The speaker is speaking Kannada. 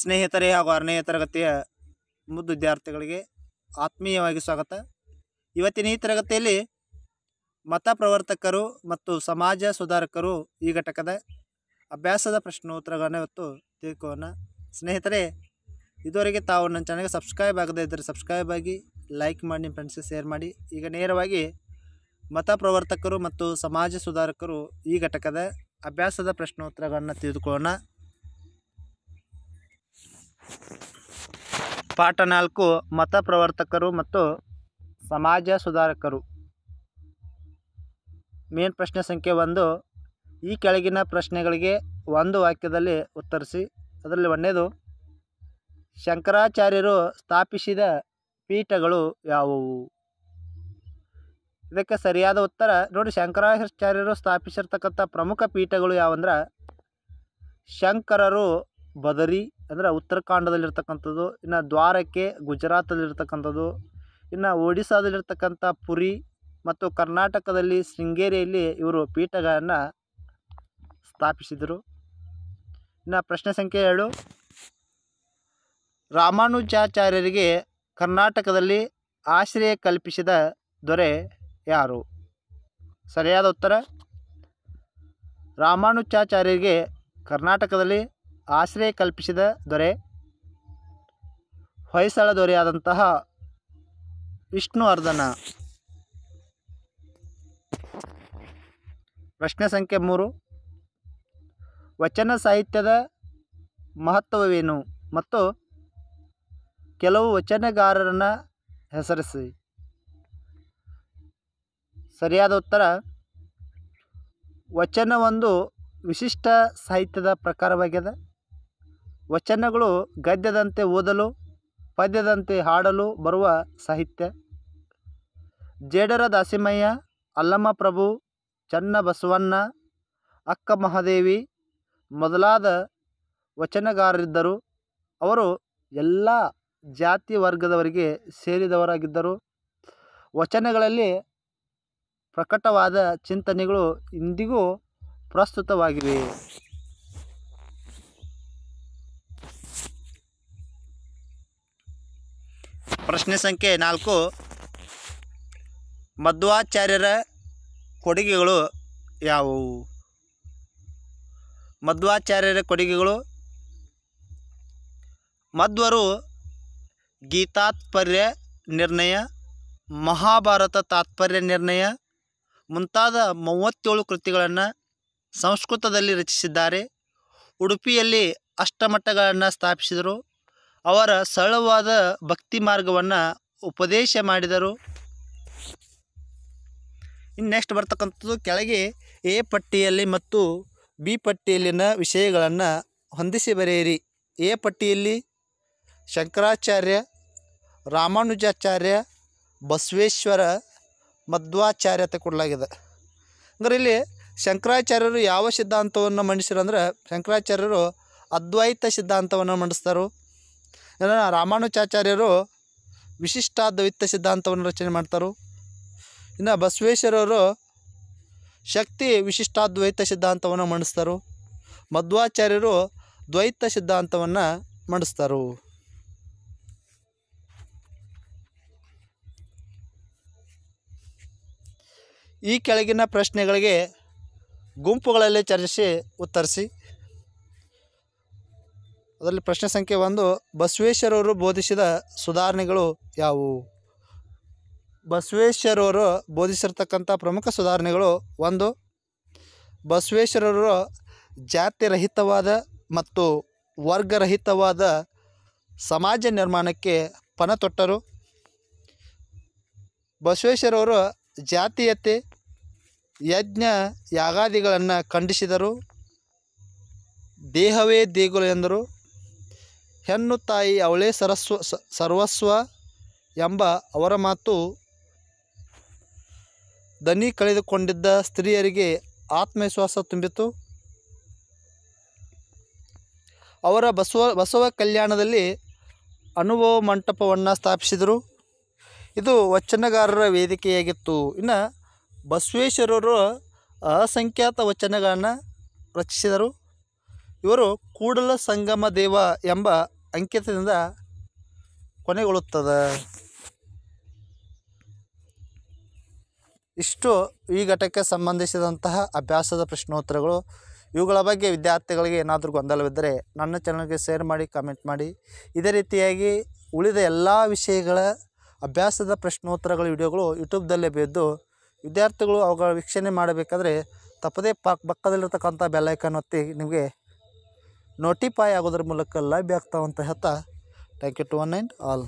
ಸ್ನೇಹಿತರೇ ಹಾಗೂ ಆರನೇ ತರಗತಿಯ ಮುದ್ದು ವಿದ್ಯಾರ್ಥಿಗಳಿಗೆ ಆತ್ಮೀಯವಾಗಿ ಸ್ವಾಗತ ಇವತ್ತಿನ ಈ ತರಗತಿಯಲ್ಲಿ ಮತ ಪ್ರವರ್ತಕರು ಮತ್ತು ಸಮಾಜ ಸುಧಾರಕರು ಈ ಘಟಕದ ಅಭ್ಯಾಸದ ಪ್ರಶ್ನೋತ್ತರಗಳನ್ನು ಇವತ್ತು ತಿಳ್ಕೋಣ ಸ್ನೇಹಿತರೆ ಇದುವರೆಗೆ ತಾವು ನನ್ನ ಚಾನಲ್ಗೆ ಸಬ್ಸ್ಕ್ರೈಬ್ ಆಗದೇ ಇದ್ದರೆ ಸಬ್ಸ್ಕ್ರೈಬ್ ಆಗಿ ಲೈಕ್ ಮಾಡಿ ನಿಮ್ಮ ಫ್ರೆಂಡ್ಸ್ಗೆ ಶೇರ್ ಮಾಡಿ ಈಗ ನೇರವಾಗಿ ಮತ ಪ್ರವರ್ತಕರು ಮತ್ತು ಸಮಾಜ ಸುಧಾರಕರು ಈ ಘಟಕದ ಅಭ್ಯಾಸದ ಪ್ರಶ್ನೋತ್ತರಗಳನ್ನು ತಿಳಿದುಕೊಳ್ಳೋಣ ಪಾಠ ನಾಲ್ಕು ಮತ ಪ್ರವರ್ತಕರು ಮತ್ತು ಸಮಾಜ ಸುಧಾರಕರು ಮೇನ್ ಪ್ರಶ್ನೆ ಸಂಖ್ಯೆ ಒಂದು ಈ ಕೆಳಗಿನ ಪ್ರಶ್ನೆಗಳಿಗೆ ಒಂದು ವಾಕ್ಯದಲ್ಲಿ ಉತ್ತರಿಸಿ ಅದರಲ್ಲಿ ಒಂದೇದು ಶಂಕರಾಚಾರ್ಯರು ಸ್ಥಾಪಿಸಿದ ಪೀಠಗಳು ಯಾವುವು ಇದಕ್ಕೆ ಸರಿಯಾದ ಉತ್ತರ ನೋಡಿ ಶಂಕರಾಚಾರ್ಯರು ಸ್ಥಾಪಿಸಿರ್ತಕ್ಕಂಥ ಪ್ರಮುಖ ಪೀಠಗಳು ಯಾವಂದ್ರೆ ಶಂಕರರು ಬದರಿ ಅಂದರೆ ಉತ್ತರಾಖಂಡದಲ್ಲಿರ್ತಕ್ಕಂಥದ್ದು ಇನ್ನು ದ್ವಾರಕೆ ಗುಜರಾತಲ್ಲಿರ್ತಕ್ಕಂಥದ್ದು ಇನ್ನು ಒಡಿಸ್ಸಾದಲ್ಲಿರ್ತಕ್ಕಂಥ ಪುರಿ ಮತ್ತು ಕರ್ನಾಟಕದಲ್ಲಿ ಶೃಂಗೇರಿಯಲ್ಲಿ ಇವರು ಪೀಠಗಳನ್ನು ಸ್ಥಾಪಿಸಿದರು ಇನ್ನು ಪ್ರಶ್ನೆ ಸಂಖ್ಯೆ ಎರಡು ರಾಮಾನುಜಾಚಾರ್ಯರಿಗೆ ಕರ್ನಾಟಕದಲ್ಲಿ ಆಶ್ರಯ ಕಲ್ಪಿಸಿದ ದೊರೆ ಯಾರು ಸರಿಯಾದ ಉತ್ತರ ರಾಮಾನುಜಾಚಾರ್ಯರಿಗೆ ಕರ್ನಾಟಕದಲ್ಲಿ ಆಶ್ರಯ ಕಲ್ಪಿಸಿದ ದೊರೆ ಹೊಯ್ಸಳ ದೊರೆಯಾದಂತಹ ವಿಷ್ಣುವರ್ಧನ ಪ್ರಶ್ನೆ ಸಂಖ್ಯೆ ಮೂರು ವಚನ ಸಾಹಿತ್ಯದ ಮಹತ್ವವೇನು ಮತ್ತು ಕೆಲವು ವಚನಗಾರರನ್ನು ಹೆಸರಿಸಿ ಸರಿಯಾದ ಉತ್ತರ ವಚನ ಒಂದು ವಿಶಿಷ್ಟ ಸಾಹಿತ್ಯದ ಪ್ರಕಾರವಾಗಿದೆ ವಚನಗಳು ಗದ್ಯದಂತೆ ಓದಲು ಪದ್ಯದಂತೆ ಹಾಡಲು ಬರುವ ಸಾಹಿತ್ಯ ಜೇಡರ ದಾಸಿಮಯ್ಯ ಅಲ್ಲಮ್ಮ ಪ್ರಭು ಚನ್ನ ಬಸವಣ್ಣ ಅಕ್ಕ ಮಹಾದೇವಿ ಮೊದಲಾದ ವಚನಗಾರರಿದ್ದರು ಅವರು ಎಲ್ಲ ಜಾತಿ ವರ್ಗದವರಿಗೆ ಸೇರಿದವರಾಗಿದ್ದರು ವಚನಗಳಲ್ಲಿ ಪ್ರಕಟವಾದ ಚಿಂತನೆಗಳು ಇಂದಿಗೂ ಪ್ರಸ್ತುತವಾಗಿವೆ ಪ್ರಶ್ನೆ ಸಂಖ್ಯೆ ನಾಲ್ಕು ಮಧ್ವಾಚಾರ್ಯರ ಕೊಡುಗೆಗಳು ಯಾವುವು ಮಧ್ವಾಚಾರ್ಯರ ಕೊಡುಗೆಗಳು ಮಧ್ವರು ಗೀತಾತ್ಪರ್ಯ ನಿರ್ಣಯ ಮಹಾಭಾರತ ತಾತ್ಪರ್ಯ ನಿರ್ಣಯ ಮುಂತಾದ ಮೂವತ್ತೇಳು ಕೃತಿಗಳನ್ನು ಸಂಸ್ಕೃತದಲ್ಲಿ ರಚಿಸಿದ್ದಾರೆ ಉಡುಪಿಯಲ್ಲಿ ಅಷ್ಟಮಠಗಳನ್ನು ಸ್ಥಾಪಿಸಿದರು ಅವರ ಸರಳವಾದ ಭಕ್ತಿ ಮಾರ್ಗವನ್ನು ಉಪದೇಶ ಮಾಡಿದರು ಇನ್ನು ನೆಕ್ಸ್ಟ್ ಬರ್ತಕ್ಕಂಥದ್ದು ಕೆಳಗೆ ಎ ಪಟ್ಟಿಯಲ್ಲಿ ಮತ್ತು ಬಿ ಪಟ್ಟಿಯಲ್ಲಿನ ವಿಷಯಗಳನ್ನು ಹೊಂದಿಸಿ ಬರೆಯಿರಿ ಎ ಪಟ್ಟಿಯಲ್ಲಿ ಶಂಕರಾಚಾರ್ಯ ರಾಮಾನುಜಾಚಾರ್ಯ ಬಸವೇಶ್ವರ ಮಧ್ವಾಚಾರ್ಯತೆ ಕೂಡಲಾಗಿದೆ ಕೊಡಲಾಗಿದೆ ಅಂದ್ರೆ ಇಲ್ಲಿ ಶಂಕರಾಚಾರ್ಯರು ಯಾವ ಸಿದ್ಧಾಂತವನ್ನು ಮಂಡಿಸಿರು ಅಂದ್ರೆ ಶಂಕರಾಚಾರ್ಯರು ಅದ್ವೈತ ಸಿದ್ಧಾಂತವನ್ನು ಮಂಡಿಸ್ತಾರೋ ರಾಮಾನುಜಾಚಾರ್ಯರು ವಿಶಿಷ್ಟಾದ್ವೈತ ಸಿದ್ಧಾಂತವನ್ನು ರಚನೆ ಮಾಡ್ತಾರೆ ಇನ್ನು ಬಸವೇಶ್ವರವರು ಶಕ್ತಿ ವಿಶಿಷ್ಟಾದ್ವೈತ ಸಿದ್ಧಾಂತವನ್ನು ಮಂಡಿಸ್ತಾರು ಮಧ್ವಾಚಾರ್ಯರು ದ್ವೈತ ಸಿದ್ಧಾಂತವನ್ನು ಮಂಡಿಸ್ತಾರು ಈ ಕೆಳಗಿನ ಪ್ರಶ್ನೆಗಳಿಗೆ ಗುಂಪುಗಳಲ್ಲಿ ಚರ್ಚಿಸಿ ಉತ್ತರಿಸಿ ಅದರಲ್ಲಿ ಪ್ರಶ್ನೆ ಸಂಖ್ಯೆ ಒಂದು ಬಸವೇಶ್ವರವರು ಬೋಧಿಸಿದ ಸುಧಾರಣೆಗಳು ಯಾವುವು ಬಸವೇಶ್ವರವರು ಬೋಧಿಸಿರ್ತಕ್ಕಂಥ ಪ್ರಮುಖ ಸುಧಾರಣೆಗಳು ಒಂದು ಬಸವೇಶ್ವರವರು ಜಾತಿರಹಿತವಾದ ಮತ್ತು ವರ್ಗರಹಿತವಾದ ಸಮಾಜ ನಿರ್ಮಾಣಕ್ಕೆ ಪಣ ತೊಟ್ಟರು ಬಸವೇಶ್ವರವರು ಜಾತೀಯತೆ ಯಜ್ಞ ಯಾಗಾದಿಗಳನ್ನು ಖಂಡಿಸಿದರು ದೇಹವೇ ದೇಗುಲ ಎಂದರು ಹೆಣ್ಣು ತಾಯಿ ಅವಳೇ ಸರಸ್ವ ಸರ್ವಸ್ವ ಎಂಬ ಅವರ ಮಾತು ದನಿ ಕಳೆದುಕೊಂಡಿದ್ದ ಸ್ತ್ರೀಯರಿಗೆ ಆತ್ಮವಿಶ್ವಾಸ ತುಂಬಿತು ಅವರ ಬಸವ ಬಸವ ಕಲ್ಯಾಣದಲ್ಲಿ ಅನುಭವ ಮಂಟಪವನ್ನು ಸ್ಥಾಪಿಸಿದರು ಇದು ವಚನಗಾರರ ವೇದಿಕೆಯಾಗಿತ್ತು ಇನ್ನು ಬಸವೇಶ್ವರರು ಅಸಂಖ್ಯಾತ ವಚನಗಳನ್ನು ರಚಿಸಿದರು ಇವರು ಕೂಡಲ ಸಂಗಮ ದೇವ ಎಂಬ ಅಂಕಿತದಿಂದ ಕೊನೆಗೊಳ್ಳುತ್ತದೆ ಇಷ್ಟು ಈ ಘಟಕ್ಕೆ ಸಂಬಂಧಿಸಿದಂತಹ ಅಭ್ಯಾಸದ ಪ್ರಶ್ನೋತ್ತರಗಳು ಇವುಗಳ ಬಗ್ಗೆ ವಿದ್ಯಾರ್ಥಿಗಳಿಗೆ ಏನಾದರೂ ಗೊಂದಲವಿದ್ದರೆ ನನ್ನ ಚಾನಲ್ಗೆ ಶೇರ್ ಮಾಡಿ ಕಾಮೆಂಟ್ ಮಾಡಿ ಇದೇ ರೀತಿಯಾಗಿ ಉಳಿದ ಎಲ್ಲ ವಿಷಯಗಳ ಅಭ್ಯಾಸದ ಪ್ರಶ್ನೋತ್ತರಗಳ ವಿಡಿಯೋಗಳು ಯೂಟ್ಯೂಬ್ದಲ್ಲೇ ಬಿದ್ದು ವಿದ್ಯಾರ್ಥಿಗಳು ಅವುಗಳ ವೀಕ್ಷಣೆ ಮಾಡಬೇಕಾದ್ರೆ ತಪ್ಪದೇ ಪಕ್ಕದಲ್ಲಿರ್ತಕ್ಕಂಥ ಬೆಲ್ಲೈಕನ್ ಒತ್ತಿ ನಿಮಗೆ ನೋಟಿಫೈ ಆಗೋದ್ರ ಮೂಲಕ ಲಭ್ಯ ಆಗ್ತಾವಂತ ಹೇಳ್ತಾ thank you to one and all